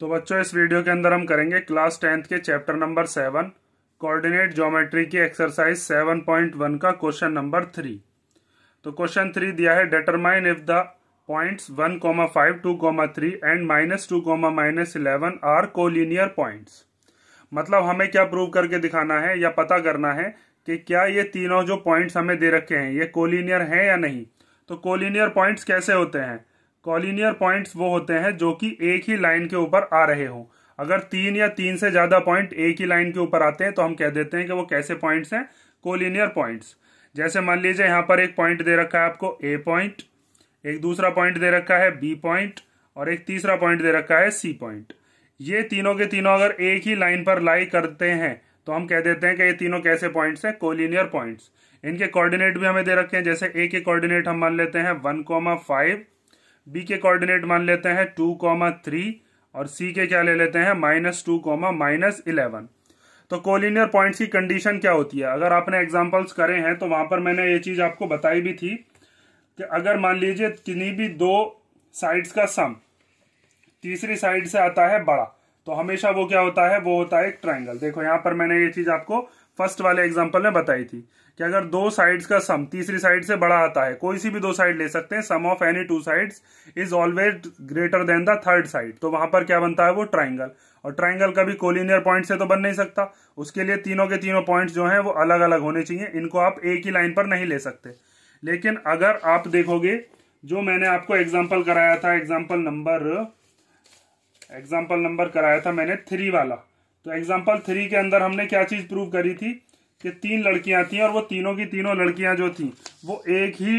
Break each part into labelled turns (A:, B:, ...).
A: तो बच्चों इस वीडियो के अंदर हम करेंगे क्लास टेंथ के chapter number seven coordinate geometry की एक्सरसाइज सेवन पॉइंट वन का क्वेश्चन नंबर थ्री तो क्वेश्चन थ्री दिया है determine if the points one comma five two comma three and minus two comma minus eleven are collinear points मतलब हमें क्या prove करके दिखाना है या पता करना है कि क्या ये तीनों जो पॉइंट्स हमें दे रखे हैं ये कोलिनियर हैं या नहीं तो कोलिनियर पॉइंट्स कैसे होते हैं कॉलिनियर पॉइंट्स वो होते हैं जो कि एक ही लाइन के ऊपर आ रहे हो अगर तीन या तीन से ज्यादा पॉइंट एक ही लाइन के ऊपर आते हैं तो हम कह देते हैं कि वो कैसे पॉइंट्स हैं कोलिनियर पॉइंट्स जैसे मान लीजिए यहां पर एक पॉइंट दे रखा है आपको ए पॉइंट एक दूसरा पॉइंट दे रखा है बी पॉइंट और एक तीसरा पॉइंट दे रखा है सी पॉइंट ये तीनों के तीनों अगर एक ही लाइन पर लाई करते हैं तो हम कह देते हैं कि ये तीनों कैसे पॉइंट्स हैं कोलिनियर पॉइंट्स इनके कोऑर्डिनेट भी हमें दे रखे हैं जैसे ए के कोऑर्डिनेट हम मान लेते हैं वन कोमा फाइव बी के कोऑर्डिनेट मान लेते हैं टू कॉमा थ्री और सी के क्या ले लेते हैं minus two comma minus eleven तो कोलिनियर पॉइंट्स की कंडीशन क्या होती है अगर आपने एग्जाम्पल्स करे हैं तो वहां पर मैंने ये चीज आपको बताई भी थी कि अगर मान लीजिए किन्हीं भी दो साइड्स का सम तीसरी साइड से आता है बड़ा तो हमेशा वो क्या होता है वो होता है एक ट्राइंगल देखो यहां पर मैंने ये चीज आपको फर्स्ट वाले एग्जाम्पल में बताई थी कि अगर दो साइड्स का सम तीसरी साइड से बड़ा आता है कोई सी भी दो साइड ले सकते हैं sum of any two sides is always greater than the third side तो वहां पर क्या बनता है वो ट्राइंगल और ट्राइंगल कभी कोलिनियर पॉइंट से तो बन नहीं सकता उसके लिए तीनों के तीनों पॉइंट जो है वो अलग अलग होने चाहिए इनको आप एक ही लाइन पर नहीं ले सकते लेकिन अगर आप देखोगे जो मैंने आपको एग्जाम्पल कराया था एग्जाम्पल नंबर एग्जाम्पल नंबर कराया था मैंने थ्री वाला तो एग्जाम्पल थ्री के अंदर हमने क्या चीज प्रूव करी थी कि तीन लड़कियां थी और वो तीनों की तीनों लड़कियां जो थी वो एक ही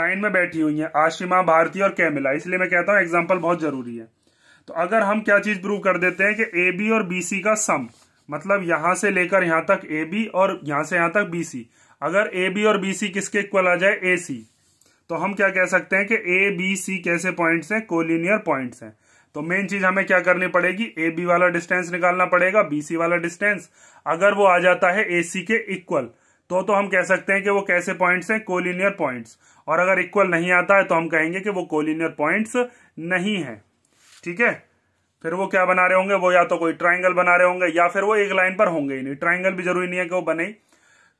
A: लाइन में बैठी हुई है आशिमा भारती और कैमिला इसलिए मैं कहता हूं एग्जाम्पल बहुत जरूरी है तो अगर हम क्या चीज प्रूव कर देते हैं कि ए बी और बी सी का सम मतलब यहां से लेकर यहां तक ए बी और यहां से यहां तक बी सी अगर ए बी और बी सी किसके इक्वल आ जाए ए सी तो हम क्या कह सकते हैं कि ए बी सी कैसे पॉइंट्स हैं कोलिनियर पॉइंट्स हैं तो मेन चीज हमें क्या करनी पड़ेगी ए बी वाला डिस्टेंस निकालना पड़ेगा बीसी वाला डिस्टेंस अगर वो आ जाता है ए सी के इक्वल तो तो हम कह सकते हैं कि वो कैसे पॉइंट्स हैं कोलिनियर पॉइंट्स और अगर इक्वल नहीं आता है तो हम कहेंगे कि वो कोलिनियर पॉइंट्स नहीं है ठीक है फिर वो क्या बना रहे होंगे वो या तो कोई ट्राइंगल बना रहे होंगे या फिर वो एक लाइन पर होंगे ही नहीं ट्राइंगल भी जरूरी नहीं है कि वो बने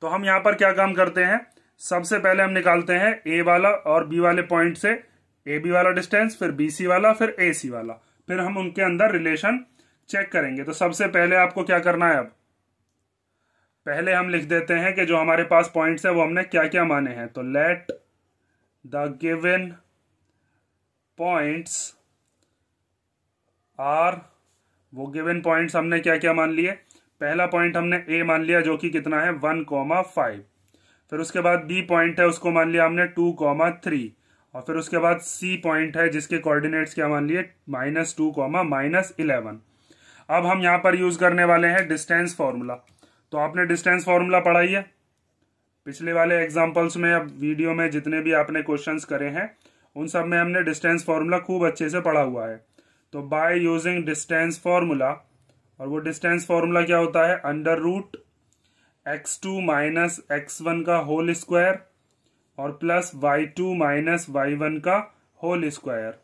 A: तो हम यहां पर क्या काम करते हैं सबसे पहले हम निकालते हैं ए वाला और बी वाले पॉइंट से ए बी वाला डिस्टेंस फिर बी सी वाला फिर ए सी वाला फिर हम उनके अंदर रिलेशन चेक करेंगे तो सबसे पहले आपको क्या करना है अब पहले हम लिख देते हैं कि जो हमारे पास पॉइंट्स है वो हमने क्या क्या माने हैं तो let the given points are वो गिवन पॉइंट्स हमने क्या क्या मान लिए पहला पॉइंट हमने ए मान लिया जो कि कितना है वन कॉमा फाइव फिर उसके बाद बी पॉइंट है उसको मान लिया हमने टू कॉमा थ्री और फिर उसके बाद सी पॉइंट है जिसके कोऑर्डिनेट्स क्या मान लिए minus two comma minus eleven अब हम यहां पर यूज करने वाले हैं डिस्टेंस फॉर्मूला तो आपने डिस्टेंस फॉर्मूला पढ़ाई है पिछले वाले एग्जाम्पल्स में अब वीडियो में जितने भी आपने क्वेश्चन करे हैं उन सब में हमने डिस्टेंस फॉर्मूला खूब अच्छे से पढ़ा हुआ है तो बाय यूजिंग डिस्टेंस फॉर्मूला और वो डिस्टेंस फॉर्मूला क्या होता है under root x two minus x one का होल स्क्वायर और plus y two minus y one का होल स्क्वायर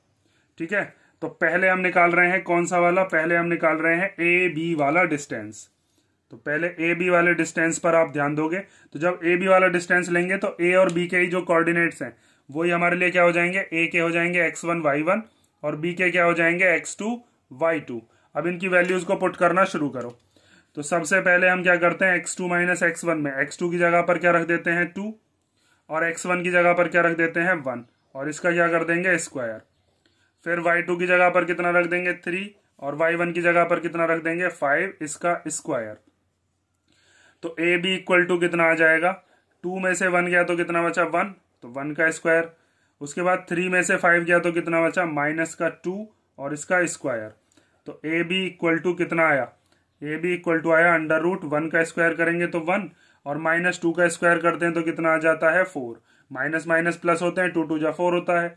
A: ठीक है तो पहले हम निकाल रहे हैं कौन सा वाला पहले हम निकाल रहे हैं ए बी वाला डिस्टेंस तो पहले ए बी वाले डिस्टेंस पर आप ध्यान दोगे तो जब ए बी वाला डिस्टेंस लेंगे तो ए और बी के ही जो कोऑर्डिनेट्स हैं वही हमारे लिए क्या हो जाएंगे ए के हो जाएंगे एक्स वन वाई वन और बी के क्या हो जाएंगे एक्स टू वाई टू अब इनकी वैल्यूज को पुट करना शुरू करो तो सबसे पहले हम क्या करते हैं x two minus x one में एक्स टू की जगह पर क्या रख देते हैं टू और एक्स वन की जगह पर क्या रख देते हैं वन और इसका क्या कर देंगे स्क्वायर फिर वाई टू की जगह पर कितना रख देंगे थ्री और वाई वन की जगह पर कितना रख देंगे फाइव इसका स्क्वायर तो ए बी इक्वल टू कितना आ जाएगा टू में से वन गया तो कितना बचा वन तो वन का स्क्वायर उसके बाद थ्री में से फाइव गया तो कितना बचा माइनस का टू और इसका स्क्वायर तो ए बी इक्वल टू कितना आया ए बी इक्वल टू आया अंडर रूट वन का स्क्वायर करेंगे तो वन और माइनस टू का स्क्वायर करते हैं तो कितना आ जाता है फोर माइनस माइनस प्लस होते हैं टू टू जा फोर होता है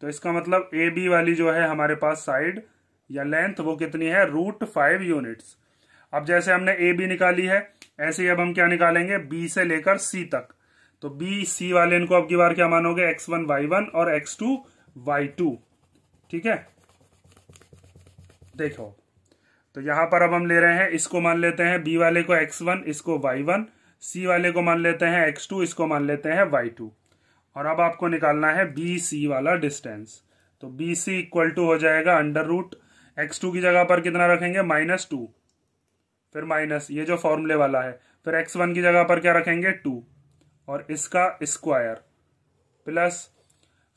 A: तो इसका मतलब ए बी वाली जो है हमारे पास साइड या लेंथ वो कितनी है रूट फाइव यूनिट्स अब जैसे हमने ए बी निकाली है ऐसे ही अब हम क्या निकालेंगे बी से लेकर सी तक तो बी सी वाले इनको अब की बार क्या मानोगे एक्स वन वाई वन और एक्स टू वाई टू ठीक है देखो तो यहां पर अब हम ले रहे हैं इसको मान लेते हैं बी वाले को एक्स वन इसको वाई वन सी वाले को मान लेते हैं एक्स टू इसको मान लेते हैं वाई टू और अब आपको निकालना है बी सी वाला डिस्टेंस तो बी सी इक्वल टू हो जाएगा अंडर रूट एक्स टू की जगह पर कितना रखेंगे माइनस टू फिर माइनस ये जो फॉर्मूले वाला है फिर एक्स वन की जगह पर क्या रखेंगे टू और इसका स्क्वायर प्लस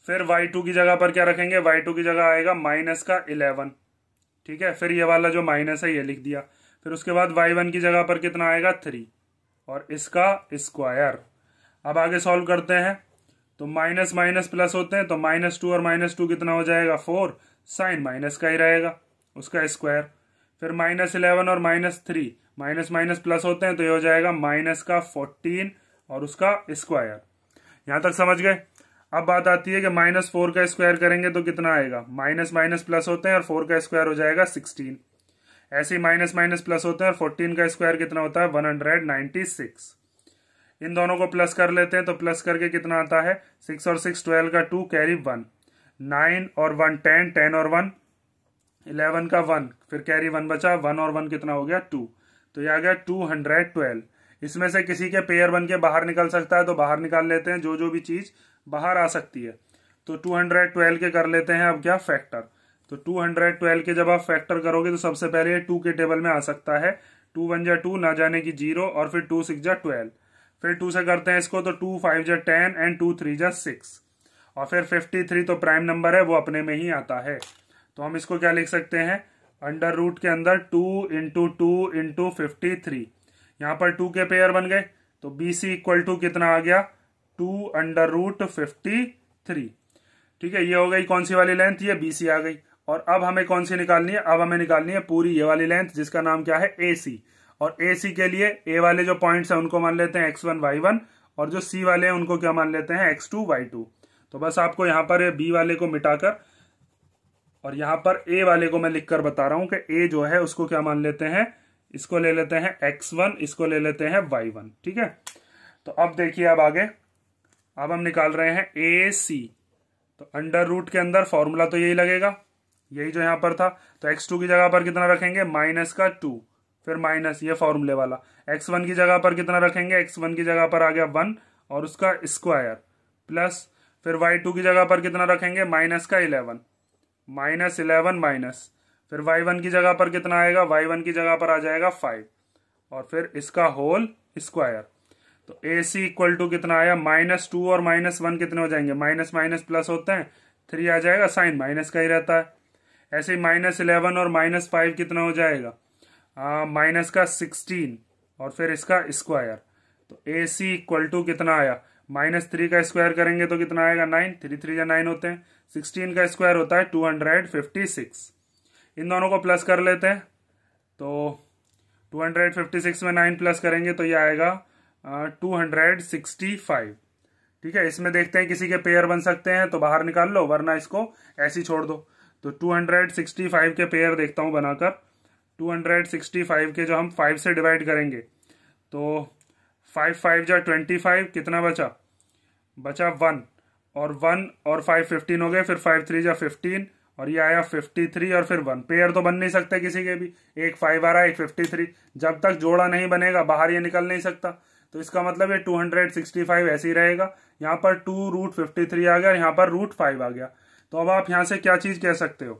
A: फिर वाई टू की जगह पर क्या रखेंगे वाई टू की जगह आएगा माइनस का इलेवन ठीक है फिर ये वाला जो माइनस है ये लिख दिया फिर उसके बाद वाई वन की जगह पर कितना आएगा थ्री और इसका स्क्वायर अब आगे सॉल्व करते हैं तो माइनस माइनस प्लस होते हैं तो माइनस टू और माइनस टू कितना हो जाएगा फोर साइन माइनस का ही रहेगा उसका स्क्वायर फिर माइनस इलेवन और minus three minus minus plus होते हैं तो ये हो जाएगा माइनस का फोर्टीन और उसका स्क्वायर यहां तक समझ गए अब बात आती है कि माइनस फोर का स्क्वायर करेंगे तो कितना आएगा माइनस माइनस प्लस होते हैं और फोर का स्क्वायर हो जाएगा सिक्सटीन ऐसे माइनस माइनस प्लस होता है फोर्टीन का स्क्वायर कितना होता है वन हंड्रेड नाइन्टी सिक्स इन दोनों को प्लस कर लेते हैं तो प्लस करके कितना आता है सिक्स और सिक्स ट्वेल्व का टू कैरी वन नाइन और वन टेन टेन और वन इलेवन का वन फिर कैरी वन बचा वन और वन कितना हो गया टू तो यह आ गया टू हंड्रेड ट्वेल्व इसमें से किसी के पेयर बन के बाहर निकल सकता है तो बाहर निकाल लेते हैं जो जो भी चीज बाहर आ सकती है तो टू हंड्रेड ट्वेल्व के कर लेते हैं अब क्या फैक्टर तो टू हंड्रेड ट्वेल्व के जब आप फैक्टर करोगे तो सबसे पहले ये टू के टेबल में आ सकता है टू वन जा टू ना जाने की जीरो और फिर टू सिक्स जा ट्वेल्व फिर टू से करते हैं इसको तो टू फाइव जा टेन एंड टू थ्री जा सिक्स और फिर फिफ्टी थ्री तो प्राइम नंबर है वो अपने में ही आता है तो हम इसको क्या लिख सकते हैं अंडर रूट के अंदर two into two into fifty three यहाँ पर टू के पेयर बन गए तो बी सी इक्वल टू कितना आ गया two under root fifty three ठीक है ये हो गई कौन सी वाली लेंथ ये बी सी आ गई और अब हमें कौन सी निकालनी है अब हमें निकालनी है पूरी ये वाली लेंथ जिसका नाम क्या है ए सी और ए सी के लिए ए वाले जो पॉइंट्स हैं उनको मान लेते हैं एक्स वन वाई वन और जो सी वाले हैं उनको क्या मान लेते हैं एक्स टू वाई टू तो बस आपको यहां पर बी वाले को मिटाकर और यहां पर ए वाले को मैं लिखकर बता रहा हूं कि ए जो है उसको क्या मान लेते हैं इसको ले लेते हैं एक्स वन इसको ले लेते हैं वाई वन ठीक है तो अब देखिए अब आगे अब हम निकाल रहे हैं ए सी तो अंडर रूट के अंदर फॉर्मूला तो यही लगेगा यही जो यहाँ पर था तो एक्स टू की जगह पर कितना रखेंगे माइनस का टू फिर माइनस ये फॉर्मूले वाला एक्स वन की जगह पर कितना रखेंगे एक्स वन की जगह पर आ गया वन और उसका स्क्वायर प्लस फिर वाई टू की जगह पर कितना रखेंगे माइनस का इलेवन माइनस इलेवन माइनस फिर वाई वन की जगह पर कितना आएगा वाई वन की जगह पर आ जाएगा फाइव और फिर इसका होल स्क्वायर तो ए सी इक्वल टू कितना आया माइनस टू और माइनस वन कितने हो जाएंगे माइनस माइनस प्लस होते हैं थ्री आ जाएगा साइन माइनस का ही रहता है ऐसे ही माइनस इलेवन और माइनस फाइव कितना हो जाएगा माइनस का सिक्सटीन और फिर इसका स्क्वायर तो ए सी इक्वल टू कितना आया माइनस थ्री का स्क्वायर करेंगे तो कितना आएगा नाइन थ्री थ्री या नाइन होते हैं सिक्सटीन का स्क्वायर होता है टू हंड्रेड फिफ्टी सिक्स इन दोनों को प्लस कर लेते हैं तो टू हंड्रेड फिफ्टी सिक्स में नाइन प्लस करेंगे तो ये आएगा टू हंड्रेड सिक्सटी फाइव ठीक है इसमें देखते हैं किसी के पेयर बन सकते हैं तो बाहर निकाल लो वरना इसको ऐसे ही छोड़ दो तो 265 के पेयर देखता हूँ बनाकर 265 के जो हम 5 से डिवाइड करेंगे तो 5 फाइव जा ट्वेंटी फाइव कितना बचा बचा वन और वन और फाइव फिफ्टीन हो गए फिर फाइव थ्री जा फिफ्टीन और ये आया फिफ्टी थ्री और फिर वन पेयर तो बन नहीं सकते किसी के भी एक फाइव आ रहा है एक फिफ्टी थ्री जब तक जोड़ा नहीं बनेगा बाहर ये निकल नहीं सकता तो इसका मतलब ये टू हंड्रेड सिक्सटी फाइव ऐसे ही रहेगा यहाँ पर टू रूट फिफ्टी थ्री आ गया और यहाँ पर रूट फाइव आ गया तो अब आप यहां से क्या चीज कह सकते हो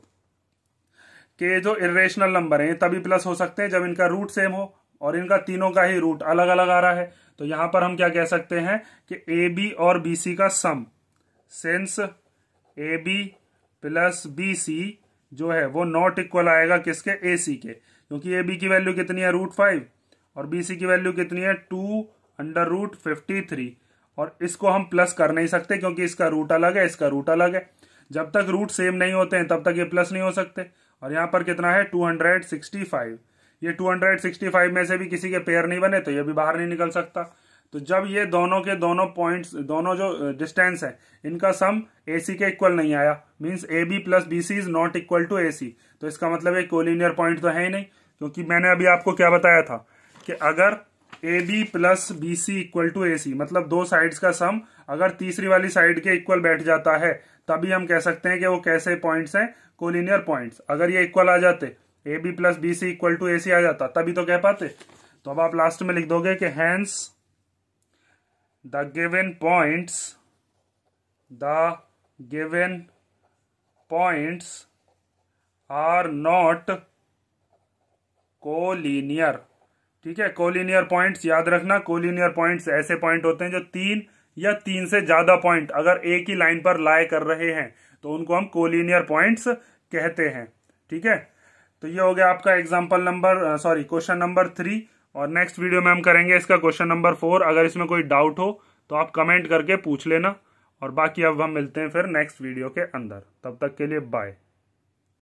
A: कि जो इरेशनल नंबर है तभी प्लस हो सकते हैं जब इनका रूट सेम हो और इनका तीनों का ही रूट अलग अलग आ रहा है तो यहां पर हम क्या कह सकते हैं कि ए बी और बी सी का sum sense A B plus B C जो है वो नॉट इक्वल आएगा किसके ए सी के क्योंकि ए बी की वैल्यू कितनी है रूट फाइव और बी सी की वैल्यू कितनी है two under root fifty three और इसको हम प्लस कर नहीं सकते क्योंकि इसका रूट अलग है इसका रूट अलग है जब तक रूट सेम नहीं होते हैं तब तक ये प्लस नहीं हो सकते और यहां पर कितना है 265 ये 265 में से भी किसी के पेयर नहीं बने तो ये भी बाहर नहीं निकल सकता तो जब ये दोनों के दोनों पॉइंट्स दोनों जो डिस्टेंस है इनका सम ए के इक्वल नहीं आया means A B plus B C is not equal to A C तो इसका मतलब एक कोलिनियर पॉइंट तो है ही नहीं क्योंकि मैंने अभी आपको क्या बताया था कि अगर A B plus B C equal to A C मतलब दो साइड्स का सम अगर तीसरी वाली साइड के इक्वल बैठ जाता है तभी हम कह सकते हैं कि वो कैसे पॉइंट्स हैं कोलिनियर पॉइंट्स अगर ये इक्वल आ जाते A B plus B C equal to A C आ जाता तभी तो कह पाते तो अब आप लास्ट में लिख दोगे कि hence the given points the given points are not collinear ठीक है कोलिनियर पॉइंट्स याद रखना कोलिनियर पॉइंट्स ऐसे पॉइंट होते हैं जो तीन या तीन से ज्यादा पॉइंट अगर एक ही लाइन पर लाए कर रहे हैं तो उनको हम कोलिनियर पॉइंट्स कहते हैं ठीक है तो ये हो गया आपका example number sorry question number three और नेक्स्ट वीडियो में हम करेंगे इसका क्वेश्चन नंबर फोर अगर इसमें कोई डाउट हो तो आप कमेंट करके पूछ लेना और बाकी अब हम मिलते हैं फिर नेक्स्ट वीडियो के अंदर तब तक के लिए बाय